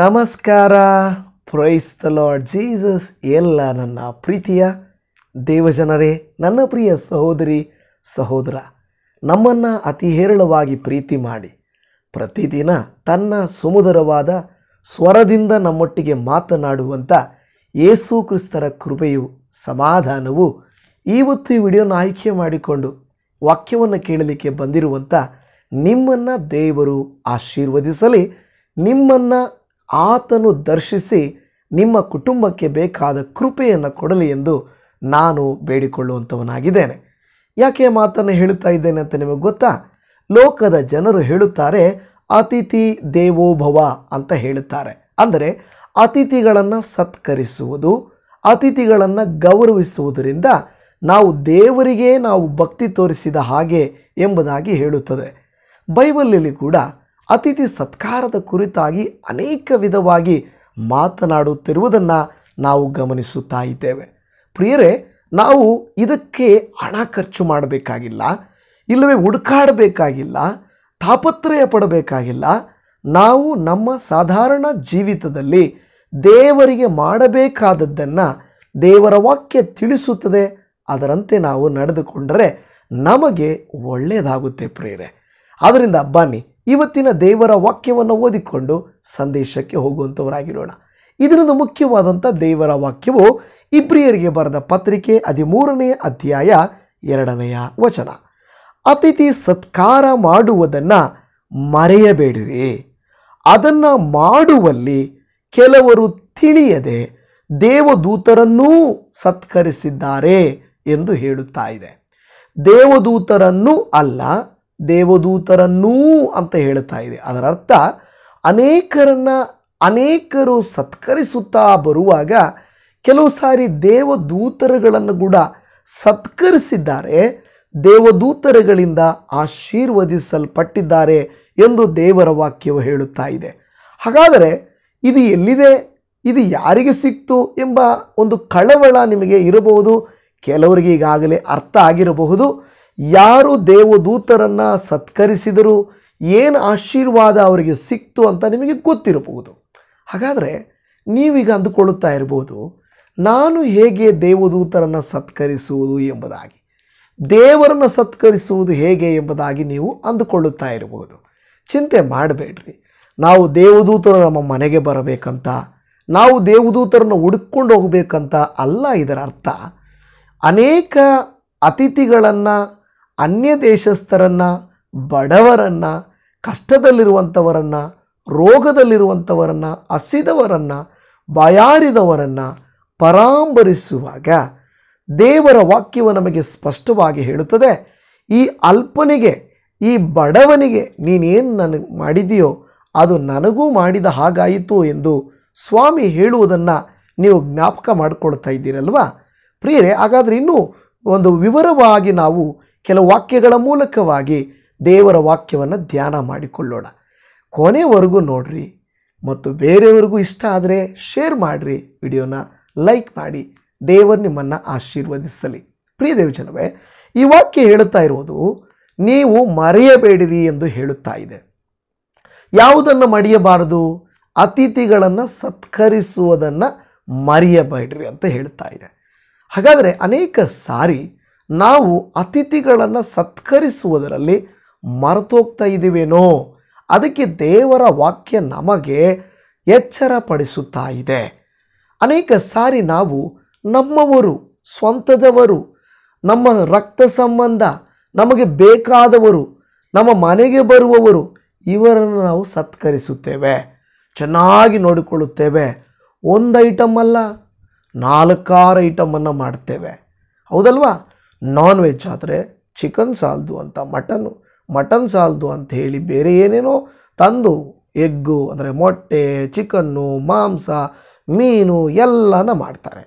ನಮಸ್ಕಾರ praise the lord Jesus ಎಲ್ಲ ನನ್ನ ಪ್ರೀತಿಯ ದೇವಜನರೇ ನನ್ನ ಪ್ರಿಯ ಸಹೋದರಿ ಸಹೋದರ ನಮ್ಮನ್ನು ಅತಿ ಹೇರಳವಾಗಿ ಪ್ರೀತಿ ಮಾಡಿ ಪ್ರತಿದಿನ ತನ್ನ ಸುಮಧುರವಾದ ಸ್ವರದಿಂದ ನಮ್ಮೊಟ್ಟಿಗೆ ಮಾತನಾಡುವಂಥ ಯೇಸು ಕ್ರಿಸ್ತರ ಕೃಪೆಯು ಸಮಾಧಾನವು ಇವತ್ತು ಈ ವಿಡಿಯೋನ ಆಯ್ಕೆ ಮಾಡಿಕೊಂಡು ವಾಕ್ಯವನ್ನು ಕೇಳಲಿಕ್ಕೆ ಬಂದಿರುವಂಥ ನಿಮ್ಮನ್ನು ದೇವರು ಆಶೀರ್ವದಿಸಲಿ ನಿಮ್ಮನ್ನು ಆತನು ದರ್ಶಿಸಿ ನಿಮ್ಮ ಕುಟುಂಬಕ್ಕೆ ಬೇಕಾದ ಕೃಪೆಯನ್ನು ಕೊಡಲಿ ಎಂದು ನಾನು ಬೇಡಿಕೊಳ್ಳುವಂಥವನಾಗಿದ್ದೇನೆ ಯಾಕೆ ಮಾತನ್ನು ಹೇಳುತ್ತಾ ಇದ್ದೇನೆ ಅಂತ ನಿಮಗೆ ಗೊತ್ತಾ ಲೋಕದ ಜನರು ಹೇಳುತ್ತಾರೆ ಅತಿಥಿ ದೇವೋಭವ ಅಂತ ಹೇಳುತ್ತಾರೆ ಅಂದರೆ ಅತಿಥಿಗಳನ್ನು ಸತ್ಕರಿಸುವುದು ಅತಿಥಿಗಳನ್ನು ಗೌರವಿಸುವುದರಿಂದ ನಾವು ದೇವರಿಗೆ ನಾವು ಭಕ್ತಿ ತೋರಿಸಿದ ಹಾಗೆ ಎಂಬುದಾಗಿ ಹೇಳುತ್ತದೆ ಬೈಬಲಲ್ಲಿ ಕೂಡ ಅತಿಥಿ ಸತ್ಕಾರದ ಕುರಿತಾಗಿ ಅನೇಕ ವಿಧವಾಗಿ ಮಾತನಾಡುತ್ತಿರುವುದನ್ನು ನಾವು ಗಮನಿಸುತ್ತಾ ಇದ್ದೇವೆ ಪ್ರಿಯರೇ ನಾವು ಇದಕ್ಕೆ ಹಣ ಖರ್ಚು ಮಾಡಬೇಕಾಗಿಲ್ಲ ಇಲ್ಲವೇ ಹುಡುಕಾಡಬೇಕಾಗಿಲ್ಲ ತಾಪತ್ರಯ ಪಡಬೇಕಾಗಿಲ್ಲ ನಾವು ನಮ್ಮ ಸಾಧಾರಣ ಜೀವಿತದಲ್ಲಿ ದೇವರಿಗೆ ಮಾಡಬೇಕಾದದ್ದನ್ನು ದೇವರ ವಾಕ್ಯ ತಿಳಿಸುತ್ತದೆ ಅದರಂತೆ ನಾವು ನಡೆದುಕೊಂಡರೆ ನಮಗೆ ಒಳ್ಳೆಯದಾಗುತ್ತೆ ಪ್ರೇರೆ ಆದ್ದರಿಂದ ಬನ್ನಿ ಇವತ್ತಿನ ದೇವರ ವಾಕ್ಯವನ್ನು ಓದಿಕೊಂಡು ಸಂದೇಶಕ್ಕೆ ಹೋಗುವಂಥವರಾಗಿರೋಣ ಇದರಿಂದ ಮುಖ್ಯವಾದಂಥ ದೇವರ ವಾಕ್ಯವು ಇಬ್ರಿಯರಿಗೆ ಬರೆದ ಪತ್ರಿಕೆ ಹದಿಮೂರನೆಯ ಅಧ್ಯಾಯ ಎರಡನೆಯ ವಚನ ಅತಿಥಿ ಸತ್ಕಾರ ಮಾಡುವುದನ್ನು ಮರೆಯಬೇಡಿರಿ ಅದನ್ನು ಮಾಡುವಲ್ಲಿ ಕೆಲವರು ತಿಳಿಯದೆ ದೇವದೂತರನ್ನೂ ಸತ್ಕರಿಸಿದ್ದಾರೆ ಎಂದು ಹೇಳುತ್ತಾ ಇದೆ ದೇವದೂತರನ್ನು ಅಲ್ಲ ದೇವದೂತರನ್ನೂ ಅಂತ ಹೇಳುತ್ತಾ ಇದೆ ಅದರ ಅರ್ಥ ಅನೇಕರನ್ನ ಅನೇಕರು ಸತ್ಕರಿಸುತ್ತಾ ಬರುವಾಗ ಕೆಲವು ಸಾರಿ ದೇವದೂತರುಗಳನ್ನು ಕೂಡ ಸತ್ಕರಿಸಿದ್ದಾರೆ ದೇವದೂತರುಗಳಿಂದ ಆಶೀರ್ವದಿಸಲ್ಪಟ್ಟಿದ್ದಾರೆ ಎಂದು ದೇವರ ವಾಕ್ಯವು ಹೇಳುತ್ತಾ ಇದೆ ಹಾಗಾದರೆ ಇದು ಎಲ್ಲಿದೆ ಇದು ಯಾರಿಗೆ ಸಿಕ್ತು ಎಂಬ ಒಂದು ಕಳವಳ ನಿಮಗೆ ಇರಬಹುದು ಕೆಲವರಿಗೆ ಈಗಾಗಲೇ ಅರ್ಥ ಆಗಿರಬಹುದು ಯಾರು ದೇವದೂತರನ್ನು ಸತ್ಕರಿಸಿದರು ಏನು ಆಶೀರ್ವಾದ ಅವರಿಗೆ ಸಿಕ್ತು ಅಂತ ನಿಮಗೆ ಗೊತ್ತಿರಬಹುದು ಹಾಗಾದರೆ ನೀವೀಗ ಅಂದುಕೊಳ್ಳುತ್ತಾ ಇರಬಹುದು ನಾನು ಹೇಗೆ ದೇವದೂತರನ್ನು ಸತ್ಕರಿಸುವುದು ಎಂಬುದಾಗಿ ದೇವರನ್ನು ಸತ್ಕರಿಸುವುದು ಹೇಗೆ ಎಂಬುದಾಗಿ ನೀವು ಅಂದುಕೊಳ್ಳುತ್ತಾ ಇರಬಹುದು ಚಿಂತೆ ಮಾಡಬೇಡ್ರಿ ನಾವು ದೇವದೂತರು ನಮ್ಮ ಮನೆಗೆ ಬರಬೇಕಂತ ನಾವು ದೇವದೂತರನ್ನು ಹುಡುಕೊಂಡು ಹೋಗಬೇಕಂತ ಅಲ್ಲ ಇದರ ಅರ್ಥ ಅನೇಕ ಅತಿಥಿಗಳನ್ನು ಅನ್ಯ ದೇಶಸ್ಥರನ್ನು ಬಡವರನ್ನು ಕಷ್ಟದಲ್ಲಿರುವಂಥವರನ್ನು ರೋಗದಲ್ಲಿರುವಂಥವರನ್ನು ಹಸಿದವರನ್ನು ಬಯಾರಿದವರನ್ನು ಪರಾಂಬರಿಸುವಾಗ ದೇವರ ವಾಕ್ಯವು ನಮಗೆ ಸ್ಪಷ್ಟವಾಗಿ ಹೇಳುತ್ತದೆ ಈ ಅಲ್ಪನಿಗೆ ಈ ಬಡವನಿಗೆ ನೀನೇನು ನನಗೆ ಮಾಡಿದೆಯೋ ಅದು ನನಗೂ ಮಾಡಿದ ಹಾಗಾಯಿತು ಎಂದು ಸ್ವಾಮಿ ಹೇಳುವುದನ್ನು ನೀವು ಜ್ಞಾಪಕ ಮಾಡಿಕೊಳ್ತಾ ಇದ್ದೀರಲ್ವಾ ಪ್ರಿಯರೇ ಹಾಗಾದರೆ ಇನ್ನೂ ಒಂದು ವಿವರವಾಗಿ ನಾವು ಕೆಲವು ವಾಕ್ಯಗಳ ಮೂಲಕವಾಗಿ ದೇವರ ವಾಕ್ಯವನ್ನು ಧ್ಯಾನ ಮಾಡಿಕೊಳ್ಳೋಣ ಕೊನೆವರೆಗೂ ನೋಡ್ರಿ ಮತ್ತು ಬೇರೆಯವ್ರಿಗೂ ಇಷ್ಟ ಆದರೆ ಶೇರ್ ಮಾಡಿರಿ ವಿಡಿಯೋನ ಲೈಕ್ ಮಾಡಿ ದೇವರು ನಿಮ್ಮನ್ನು ಆಶೀರ್ವದಿಸಲಿ ಪ್ರಿಯ ದೇವಜನವೇ ಈ ವಾಕ್ಯ ಹೇಳುತ್ತಾ ಇರುವುದು ನೀವು ಮರೆಯಬೇಡಿರಿ ಎಂದು ಹೇಳುತ್ತಾ ಇದೆ ಯಾವುದನ್ನು ಮಡಿಯಬಾರದು ಅತಿಥಿಗಳನ್ನು ಸತ್ಕರಿಸುವುದನ್ನು ಮರೆಯಬೇಡ್ರಿ ಅಂತ ಹೇಳ್ತಾ ಇದೆ ಹಾಗಾದರೆ ಅನೇಕ ಸಾರಿ ನಾವು ಅತಿಥಿಗಳನ್ನು ಸತ್ಕರಿಸುವುದರಲ್ಲಿ ಮರೆತೋಗ್ತಾ ಇದ್ದೀವೇನೋ ಅದಕ್ಕೆ ದೇವರ ವಾಕ್ಯ ನಮಗೆ ಎಚ್ಚರಪಡಿಸುತ್ತಾ ಇದೆ ಅನೇಕ ಸಾರಿ ನಾವು ನಮ್ಮವರು ಸ್ವಂತದವರು ನಮ್ಮ ರಕ್ತ ಸಂಬಂಧ ನಮಗೆ ಬೇಕಾದವರು ನಮ್ಮ ಮನೆಗೆ ಬರುವವರು ಇವರನ್ನು ನಾವು ಸತ್ಕರಿಸುತ್ತೇವೆ ಚೆನ್ನಾಗಿ ನೋಡಿಕೊಳ್ಳುತ್ತೇವೆ ಒಂದು ಐಟಮ್ ಅಲ್ಲ ನಾಲ್ಕಾರು ಐಟಮನ್ನು ಮಾಡ್ತೇವೆ ಹೌದಲ್ವಾ ನಾನ್ ವೆಜ್ ಆದರೆ ಚಿಕನ್ ಸಾಲ್ದು ಅಂತ ಮಟನ್ನು ಮಟನ್ ಸಾಲ್ದು ಅಂತ ಹೇಳಿ ಬೇರೆ ಏನೇನೋ ತಂದು ಎಗ್ಗು ಅಂದರೆ ಮೊಟ್ಟೆ ಚಿಕನ್ನು ಮಾಂಸ ಮೀನು ಎಲ್ಲನ ಮಾಡ್ತಾರೆ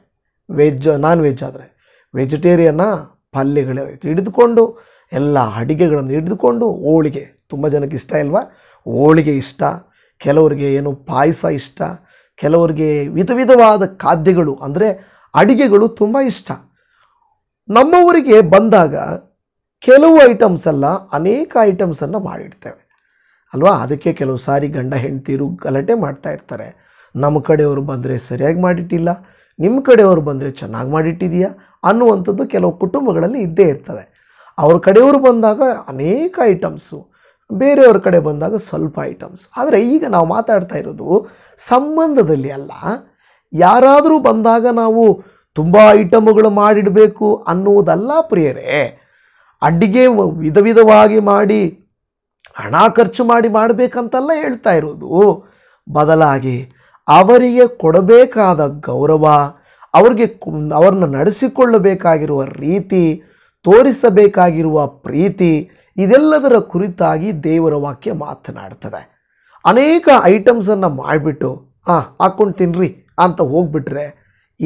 ವೆಜ್ ನಾನ್ ವೆಜ್ ಆದರೆ ವೆಜಿಟೇರಿಯನ್ನ ಪಲ್ಯಗಳೇ ಹಿಡಿದುಕೊಂಡು ಎಲ್ಲ ಅಡಿಗೆಗಳನ್ನು ಹಿಡಿದುಕೊಂಡು ಹೋಳಿಗೆ ತುಂಬ ಜನಕ್ಕೆ ಇಷ್ಟ ಇಲ್ವಾ ಹೋಳಿಗೆ ಇಷ್ಟ ಕೆಲವರಿಗೆ ಏನು ಪಾಯಸ ಇಷ್ಟ ಕೆಲವರಿಗೆ ವಿಧ ವಿಧವಾದ ಖಾದ್ಯಗಳು ಅಂದರೆ ಅಡಿಗೆಗಳು ತುಂಬ ಇಷ್ಟ ನಮ್ಮವರಿಗೆ ಬಂದಾಗ ಕೆಲವು ಐಟಮ್ಸ್ ಅಲ್ಲ ಅನೇಕ ಐಟಮ್ಸನ್ನು ಮಾಡಿಡ್ತೇವೆ ಅಲ್ವಾ ಅದಕ್ಕೆ ಕೆಲವು ಸಾರಿ ಗಂಡ ಹೆಂಡತಿರು ಗಲಾಟೆ ಮಾಡ್ತಾ ಇರ್ತಾರೆ ನಮ್ಮ ಕಡೆಯವರು ಬಂದರೆ ಸರಿಯಾಗಿ ಮಾಡಿಟ್ಟಿಲ್ಲ ನಿಮ್ಮ ಕಡೆಯವರು ಬಂದರೆ ಚೆನ್ನಾಗಿ ಮಾಡಿಟ್ಟಿದೆಯಾ ಅನ್ನುವಂಥದ್ದು ಕೆಲವು ಕುಟುಂಬಗಳಲ್ಲಿ ಇದ್ದೇ ಇರ್ತದೆ ಅವ್ರ ಕಡೆಯವರು ಬಂದಾಗ ಅನೇಕ ಐಟಮ್ಸು ಬೇರೆಯವ್ರ ಕಡೆ ಬಂದಾಗ ಸ್ವಲ್ಪ ಐಟಮ್ಸ್ ಆದರೆ ಈಗ ನಾವು ಮಾತಾಡ್ತಾ ಇರೋದು ಸಂಬಂಧದಲ್ಲಿ ಅಲ್ಲ ಯಾರಾದರೂ ಬಂದಾಗ ನಾವು ತುಂಬ ಐಟಮ್ಗಳು ಮಾಡಿಡಬೇಕು ಅನ್ನುವುದಲ್ಲ ಪ್ರಿಯರೇ ಅಡ್ಡಿಗೆ ವಿಧ ವಿಧವಾಗಿ ಮಾಡಿ ಹಣ ಖರ್ಚು ಮಾಡಿ ಮಾಡಬೇಕಂತೆಲ್ಲ ಹೇಳ್ತಾ ಇರೋದು ಬದಲಾಗಿ ಅವರಿಗೆ ಕೊಡಬೇಕಾದ ಗೌರವ ಅವರಿಗೆ ಅವ್ರನ್ನ ನಡೆಸಿಕೊಳ್ಳಬೇಕಾಗಿರುವ ರೀತಿ ತೋರಿಸಬೇಕಾಗಿರುವ ಪ್ರೀತಿ ಇದೆಲ್ಲದರ ಕುರಿತಾಗಿ ದೇವರ ವಾಕ್ಯ ಮಾತನಾಡ್ತದೆ ಅನೇಕ ಐಟಮ್ಸನ್ನು ಮಾಡಿಬಿಟ್ಟು ಹಾಂ ಹಾಕ್ಕೊಂಡು ತಿನ್ನಿರಿ ಅಂತ ಹೋಗ್ಬಿಟ್ರೆ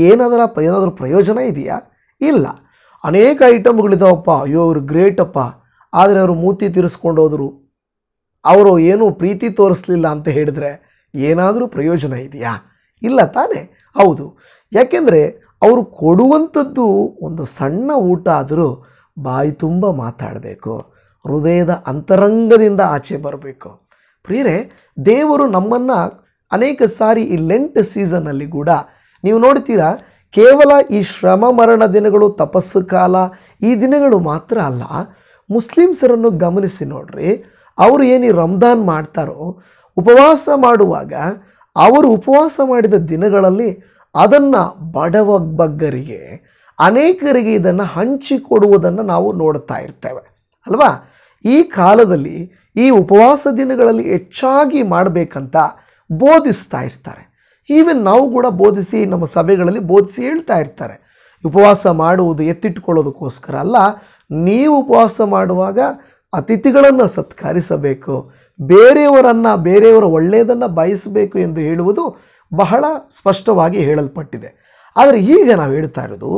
ಏನಾದರೂ ಏನಾದರೂ ಪ್ರಯೋಜನ ಇದೆಯಾ ಇಲ್ಲ ಅನೇಕ ಐಟಮ್ಗಳಿದಾವಪ್ಪ ಅಯ್ಯೋ ಅವರು ಗ್ರೇಟಪ್ಪ ಆದರೆ ಅವರು ಮೂತಿ ತಿರ್ಸ್ಕೊಂಡು ಹೋದರು ಅವರು ಏನೂ ಪ್ರೀತಿ ತೋರಿಸ್ಲಿಲ್ಲ ಅಂತ ಹೇಳಿದ್ರೆ ಏನಾದರೂ ಪ್ರಯೋಜನ ಇದೆಯಾ ಇಲ್ಲ ತಾನೇ ಹೌದು ಯಾಕೆಂದರೆ ಅವರು ಕೊಡುವಂಥದ್ದು ಒಂದು ಸಣ್ಣ ಊಟ ಆದರೂ ಬಾಯಿ ತುಂಬ ಮಾತಾಡಬೇಕು ಹೃದಯದ ಅಂತರಂಗದಿಂದ ಆಚೆ ಬರಬೇಕು ಪ್ರಿಯರೇ ದೇವರು ನಮ್ಮನ್ನು ಅನೇಕ ಸಾರಿ ಈ ಲೆಂಟ್ ಸೀಸನ್ನಲ್ಲಿ ಕೂಡ ನೀವು ನೋಡ್ತೀರಾ ಕೇವಲ ಈ ಶ್ರಮ ಮರಣ ದಿನಗಳು ತಪಸ್ಸು ಕಾಲ ಈ ದಿನಗಳು ಮಾತ್ರ ಅಲ್ಲ ಮುಸ್ಲಿಮ್ಸರನ್ನು ಗಮನಿಸಿ ನೋಡ್ರಿ ಅವರು ಏನು ರಂಜಾನ್ ಮಾಡ್ತಾರೋ ಉಪವಾಸ ಮಾಡುವಾಗ ಅವರು ಉಪವಾಸ ಮಾಡಿದ ದಿನಗಳಲ್ಲಿ ಅದನ್ನು ಬಡವ ಬಗ್ಗರಿಗೆ ಅನೇಕರಿಗೆ ಇದನ್ನು ಹಂಚಿಕೊಡುವುದನ್ನು ನಾವು ನೋಡ್ತಾ ಇರ್ತೇವೆ ಅಲ್ವಾ ಈ ಕಾಲದಲ್ಲಿ ಈ ಉಪವಾಸ ದಿನಗಳಲ್ಲಿ ಹೆಚ್ಚಾಗಿ ಮಾಡಬೇಕಂತ ಬೋಧಿಸ್ತಾ ಇರ್ತಾರೆ ಈವನ್ ನಾವು ಕೂಡ ಬೋಧಿಸಿ ನಮ್ಮ ಸಭೆಗಳಲ್ಲಿ ಬೋಧಿಸಿ ಹೇಳ್ತಾ ಇರ್ತಾರೆ ಉಪವಾಸ ಮಾಡುವುದು ಎತ್ತಿಟ್ಟುಕೊಳ್ಳೋದಕ್ಕೋಸ್ಕರ ಅಲ್ಲ ನೀವು ಉಪವಾಸ ಮಾಡುವಾಗ ಅತಿಥಿಗಳನ್ನು ಸತ್ಕರಿಸಬೇಕು ಬೇರೆಯವರನ್ನು ಬೇರೆಯವರ ಒಳ್ಳೆಯದನ್ನು ಬಯಸಬೇಕು ಎಂದು ಹೇಳುವುದು ಬಹಳ ಸ್ಪಷ್ಟವಾಗಿ ಹೇಳಲ್ಪಟ್ಟಿದೆ ಆದರೆ ಈಗ ನಾವು ಹೇಳ್ತಾ ಇರೋದು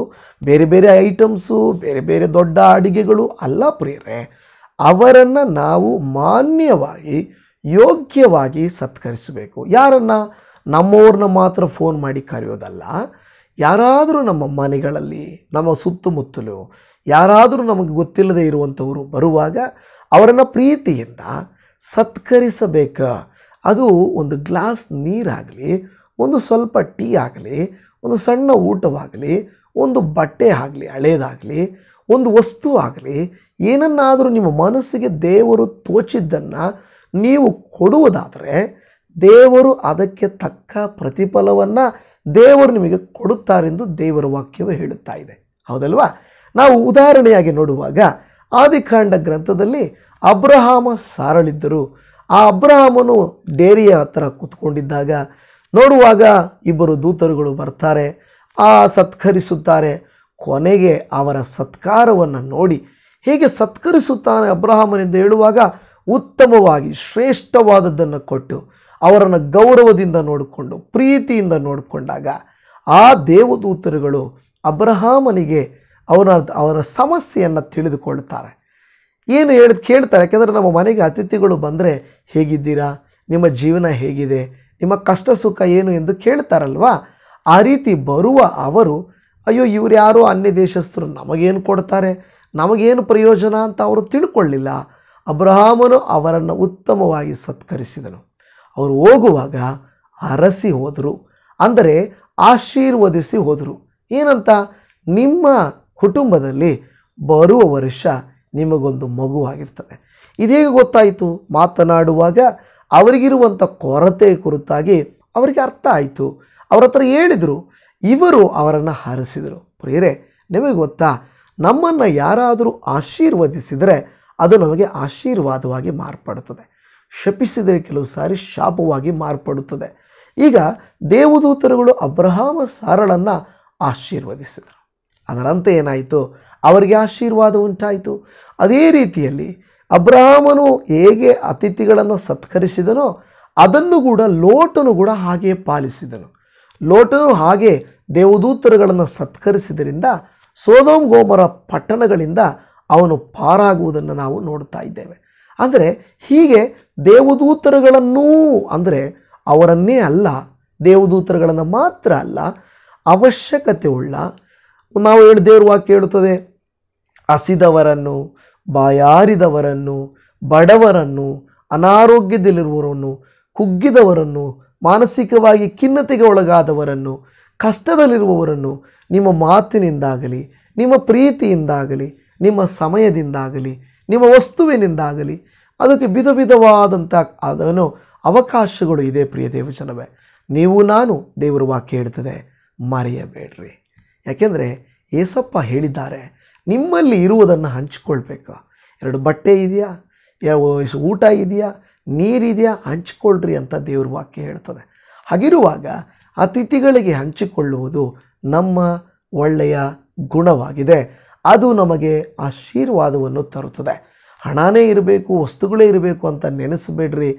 ಬೇರೆ ಬೇರೆ ಐಟಮ್ಸು ಬೇರೆ ಬೇರೆ ದೊಡ್ಡ ಅಡುಗೆಗಳು ಅಲ್ಲ ಪ್ರಿಯರೇ ಅವರನ್ನು ನಾವು ಮಾನ್ಯವಾಗಿ ಯೋಗ್ಯವಾಗಿ ಸತ್ಕರಿಸಬೇಕು ಯಾರನ್ನು ನಮ್ಮವ್ರನ್ನ ಮಾತ್ರ ಫೋನ್ ಮಾಡಿ ಕರೆಯೋದಲ್ಲ ಯಾರಾದರೂ ನಮ್ಮ ಮನೆಗಳಲ್ಲಿ ನಮ್ಮ ಸುತ್ತಮುತ್ತಲು ಯಾರಾದರೂ ನಮಗೆ ಗೊತ್ತಿಲ್ಲದೆ ಇರುವಂಥವರು ಬರುವಾಗ ಅವರನ್ನು ಪ್ರೀತಿಯಿಂದ ಸತ್ಕರಿಸಬೇಕ ಅದು ಒಂದು ಗ್ಲಾಸ್ ನೀರಾಗಲಿ ಒಂದು ಸ್ವಲ್ಪ ಟೀ ಆಗಲಿ ಒಂದು ಸಣ್ಣ ಊಟವಾಗಲಿ ಒಂದು ಬಟ್ಟೆ ಆಗಲಿ ಹಳೇದಾಗಲಿ ಒಂದು ವಸ್ತು ಆಗಲಿ ಏನನ್ನಾದರೂ ನಿಮ್ಮ ಮನಸ್ಸಿಗೆ ದೇವರು ತೋಚಿದ್ದನ್ನು ನೀವು ಕೊಡುವುದಾದರೆ ದೇವರು ಅದಕ್ಕೆ ತಕ್ಕ ಪ್ರತಿಫಲವನ್ನು ದೇವರು ನಿಮಗೆ ಕೊಡುತ್ತಾರೆಂದು ದೇವರ ವಾಕ್ಯವೇ ಹೇಳುತ್ತಾ ಇದೆ ಹೌದಲ್ವಾ ನಾವು ಉದಾಹರಣೆಯಾಗಿ ನೋಡುವಾಗ ಆದಿಕಾಂಡ ಗ್ರಂಥದಲ್ಲಿ ಅಬ್ರಹಾಮ ಸಾರಳಿದ್ದರು ಆ ಅಬ್ರಹಾಮನು ಡೇರಿಯ ಹತ್ರ ಕೂತ್ಕೊಂಡಿದ್ದಾಗ ನೋಡುವಾಗ ಇಬ್ಬರು ದೂತರುಗಳು ಬರ್ತಾರೆ ಆ ಸತ್ಕರಿಸುತ್ತಾರೆ ಕೊನೆಗೆ ಅವರ ಸತ್ಕಾರವನ್ನು ನೋಡಿ ಹೇಗೆ ಸತ್ಕರಿಸುತ್ತಾನೆ ಅಬ್ರಹಾಮನೆಂದು ಹೇಳುವಾಗ ಉತ್ತಮವಾಗಿ ಶ್ರೇಷ್ಠವಾದದ್ದನ್ನು ಕೊಟ್ಟು ಅವರನ್ನು ಗೌರವದಿಂದ ನೋಡಿಕೊಂಡು ಪ್ರೀತಿಯಿಂದ ನೋಡಿಕೊಂಡಾಗ ಆ ದೇವದೂತರುಗಳು ಅಬ್ರಹಾಮನಿಗೆ ಅವರ ಅವರ ಸಮಸ್ಯೆಯನ್ನು ತಿಳಿದುಕೊಳ್ತಾರೆ ಏನು ಹೇಳಿ ಕೇಳ್ತಾರೆ ಯಾಕೆಂದರೆ ನಮ್ಮ ಮನೆಗೆ ಅತಿಥಿಗಳು ಬಂದರೆ ಹೇಗಿದ್ದೀರಾ ನಿಮ್ಮ ಜೀವನ ಹೇಗಿದೆ ನಿಮ್ಮ ಕಷ್ಟ ಸುಖ ಏನು ಎಂದು ಕೇಳ್ತಾರಲ್ವಾ ಆ ರೀತಿ ಬರುವ ಅವರು ಅಯ್ಯೋ ಇವ್ರು ಯಾರೋ ಅನ್ಯ ದೇಶಸ್ಥರು ನಮಗೇನು ಕೊಡ್ತಾರೆ ನಮಗೇನು ಪ್ರಯೋಜನ ಅಂತ ಅವರು ತಿಳ್ಕೊಳ್ಳಿಲ್ಲ ಅಬ್ರಹಾಮನು ಅವರನ್ನು ಉತ್ತಮವಾಗಿ ಸತ್ಕರಿಸಿದನು ಅವರು ಹೋಗುವಾಗ ಅರಸಿ ಹೋದರು ಅಂದರೆ ಆಶೀರ್ವದಿಸಿ ಹೋದರು ಏನಂತ ನಿಮ್ಮ ಕುಟುಂಬದಲ್ಲಿ ಬರುವ ವರ್ಷ ನಿಮಗೊಂದು ಮಗುವಾಗಿರ್ತದೆ ಇದೇಗೆ ಗೊತ್ತಾಯಿತು ಮಾತನಾಡುವಾಗ ಅವರಿಗಿರುವಂಥ ಕೊರತೆ ಕುರಿತಾಗಿ ಅವರಿಗೆ ಅರ್ಥ ಆಯಿತು ಅವ್ರ ಹತ್ರ ಹೇಳಿದರು ಇವರು ಅವರನ್ನು ಹಾರಿಸಿದರು ಪ್ರಿಯರೇ ನಿಮಗೆ ಗೊತ್ತಾ ನಮ್ಮನ್ನು ಯಾರಾದರೂ ಆಶೀರ್ವದಿಸಿದರೆ ಅದು ನಮಗೆ ಆಶೀರ್ವಾದವಾಗಿ ಮಾರ್ಪಡುತ್ತದೆ ಶಪಿಸಿದರೆ ಕೆಲವು ಸಾರಿ ಶಾಪವಾಗಿ ಮಾರ್ಪಡುತ್ತದೆ ಈಗ ದೇವದೂತರುಗಳು ಅಬ್ರಹಾಮ ಸಾರಳನ್ನು ಆಶೀರ್ವದಿಸಿದರು ಅದರಂತೆ ಏನಾಯಿತು ಅವರಿಗೆ ಆಶೀರ್ವಾದ ಉಂಟಾಯಿತು ಅದೇ ರೀತಿಯಲ್ಲಿ ಅಬ್ರಹಾಮನು ಹೇಗೆ ಅತಿಥಿಗಳನ್ನು ಸತ್ಕರಿಸಿದನೋ ಅದನ್ನು ಕೂಡ ಲೋಟನು ಕೂಡ ಹಾಗೆಯೇ ಪಾಲಿಸಿದನು ಲೋಟನು ಹಾಗೆ ದೇವದೂತರುಗಳನ್ನು ಸತ್ಕರಿಸಿದರಿಂದ ಸೋದೋಮ್ ಗೋಮರ ಪಟ್ಟಣಗಳಿಂದ ಅವನು ಪಾರಾಗುವುದನ್ನು ನಾವು ನೋಡ್ತಾ ಇದ್ದೇವೆ ಅಂದರೆ ಹೀಗೆ ದೇವದೂತರುಗಳನ್ನೂ ಅಂದರೆ ಅವರನ್ನೇ ಅಲ್ಲ ದೇವದೂತರುಗಳನ್ನು ಮಾತ್ರ ಅಲ್ಲ ಅವಶ್ಯಕತೆ ಉಳ್ಳ ನಾವು ಹೇಳಿ ದೇವ್ರ ವಾಕ್ಯ ಹೇಳುತ್ತದೆ ಹಸಿದವರನ್ನು ಬಾಯಾರಿದವರನ್ನು ಬಡವರನ್ನು ಅನಾರೋಗ್ಯದಲ್ಲಿರುವವರನ್ನು ಕುಗ್ಗಿದವರನ್ನು ಮಾನಸಿಕವಾಗಿ ಖಿನ್ನತೆಗೆ ಒಳಗಾದವರನ್ನು ಕಷ್ಟದಲ್ಲಿರುವವರನ್ನು ನಿಮ್ಮ ಮಾತಿನಿಂದಾಗಲಿ ನಿಮ್ಮ ಪ್ರೀತಿಯಿಂದಾಗಲಿ ನಿಮ್ಮ ಸಮಯದಿಂದಾಗಲಿ ನಿಮ್ಮ ವಸ್ತುವಿನಿಂದಾಗಲಿ ಅದಕ್ಕೆ ವಿಧ ವಿಧವಾದಂಥ ಅದನ್ನು ಅವಕಾಶಗಳು ಇದೆ ಪ್ರಿಯ ದೇವಜನವೇ ನೀವು ನಾನು ದೇವರ ವಾಕ್ಯ ಹೇಳ್ತದೆ ಮರೆಯಬೇಡ್ರಿ ಯಾಕೆಂದರೆ ಏಸಪ್ಪ ಹೇಳಿದ್ದಾರೆ ನಿಮ್ಮಲ್ಲಿ ಇರುವುದನ್ನು ಹಂಚಿಕೊಳ್ಬೇಕು ಎರಡು ಬಟ್ಟೆ ಇದೆಯಾ ಊಟ ಇದೆಯಾ ನೀರಿದೆಯಾ ಹಂಚಿಕೊಳ್ಳ್ರಿ ಅಂತ ದೇವ್ರ ವಾಕ್ಯ ಹೇಳ್ತದೆ ಹಾಗಿರುವಾಗ ಅತಿಥಿಗಳಿಗೆ ಹಂಚಿಕೊಳ್ಳುವುದು ನಮ್ಮ ಒಳ್ಳೆಯ ಗುಣವಾಗಿದೆ ಅದು ನಮಗೆ ಆಶೀರ್ವಾದವನ್ನು ತರುತ್ತದೆ ಹಣನೇ ಇರಬೇಕು ವಸ್ತುಗಳೇ ಇರಬೇಕು ಅಂತ ನೆನೆಸಬೇಡ್ರಿ